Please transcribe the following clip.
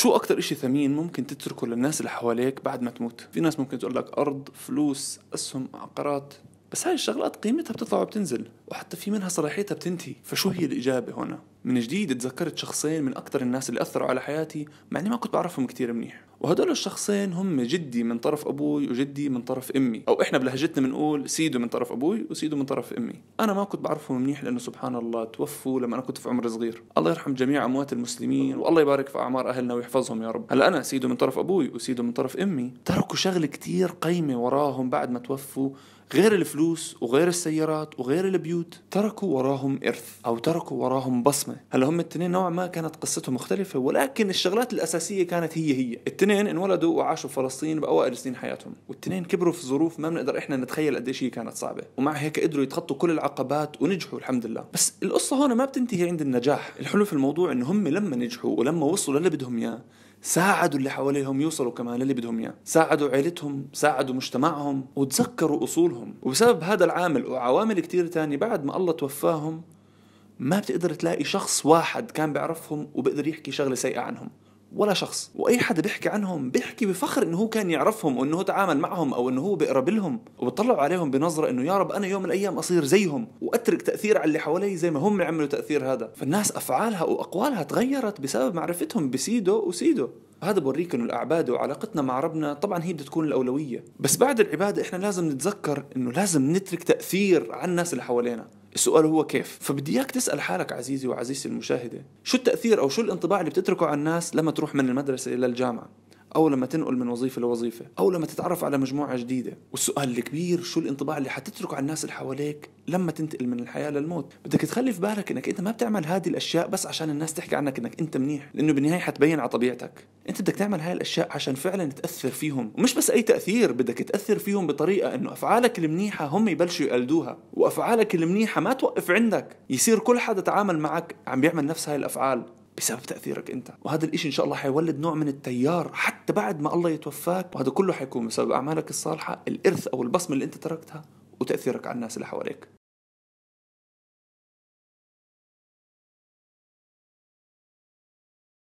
شو أكتر إشي ثمين ممكن تتركه للناس اللي حواليك بعد ما تموت في ناس ممكن تقول لك أرض فلوس أسهم عقارات بس هاي الشغلات قيمتها بتطلع وبتنزل وحتى في منها صلاحيتها بتنتهي فشو هي الإجابة هنا؟ من جديد تذكرت شخصين من أكثر الناس اللي أثروا على حياتي مع إني ما كنت بعرفهم كتير منيح وهدول الشخصين هم جدي من طرف ابوي وجدي من طرف امي او احنا بلهجتنا بنقول سيده من طرف ابوي وسيده من طرف امي انا ما كنت بعرفهم منيح لانه سبحان الله توفوا لما انا كنت في عمر صغير الله يرحم جميع اموات المسلمين والله يبارك في اعمار اهلنا ويحفظهم يا رب هلا انا سيده من طرف ابوي وسيده من طرف امي تركوا شغله كتير قيمه وراهم بعد ما توفوا غير الفلوس وغير السيارات وغير البيوت تركوا وراهم إرث أو تركوا وراهم بصمة هلا هم التنين نوعا ما كانت قصتهم مختلفة ولكن الشغلات الأساسية كانت هي هي التنين الاثنين انولدوا وعاشوا في فلسطين باوائل سنين حياتهم والاثنين كبروا في ظروف ما بنقدر احنا نتخيل قديش إيه هي كانت صعبه ومع هيك قدروا يتخطوا كل العقبات ونجحوا الحمد لله بس القصه هون ما بتنتهي عند النجاح الحلو في الموضوع انه هم لما نجحوا ولما وصلوا للي بدهم اياه ساعدوا اللي حواليهم يوصلوا كمان للي بدهم اياه، ساعدوا عيلتهم، ساعدوا مجتمعهم، وتذكروا اصولهم، وبسبب هذا العامل وعوامل كثير تانية بعد ما الله توفاهم ما بتقدر تلاقي شخص واحد كان بيعرفهم وبقدر يحكي شغله سيئه عنهم، ولا شخص واي حدا بيحكي عنهم بيحكي بفخر انه هو كان يعرفهم وانه هو تعامل معهم او انه هو بيقرب لهم وبيطلعوا عليهم بنظره انه يا رب انا يوم من الايام اصير زيهم واترك تاثير على اللي حوالي زي ما هم عملوا تاثير هذا فالناس افعالها واقوالها تغيرت بسبب معرفتهم بسيدو وسيدو هذا بوريك انه الاعباد وعلاقتنا مع ربنا طبعا هي بدها تكون الاولويه بس بعد العباده احنا لازم نتذكر انه لازم نترك تاثير على الناس اللي حوالينا السؤال هو كيف فبدي اياك تسال حالك عزيزي وعزيزتي المشاهده شو التاثير او شو الانطباع اللي بتتركه على الناس لما تروح من المدرسه الى الجامعه او لما تنقل من وظيفه لوظيفه او لما تتعرف على مجموعه جديده والسؤال الكبير شو الانطباع اللي حتتركه على الناس اللي حواليك لما تنتقل من الحياه للموت بدك تخلي في بالك انك انت ما بتعمل هذه الاشياء بس عشان الناس تحكي عنك انك انت منيح لانه بالنهايه حتبين على طبيعتك انت بدك تعمل هاي الاشياء عشان فعلا تاثر فيهم ومش بس اي تاثير بدك تاثر فيهم بطريقه انه افعالك المنيحه هم يبلشوا يقلدوها وافعالك المنيحه ما توقف عندك يصير كل حدا تعامل معك عم بيعمل نفس هاي الافعال بسبب تاثيرك انت وهذا الإشي ان شاء الله حيولد نوع من التيار حتى بعد ما الله يتوفاك وهذا كله حيكون بسبب اعمالك الصالحه الارث او البصمه اللي انت تركتها وتاثيرك على الناس اللي حواليك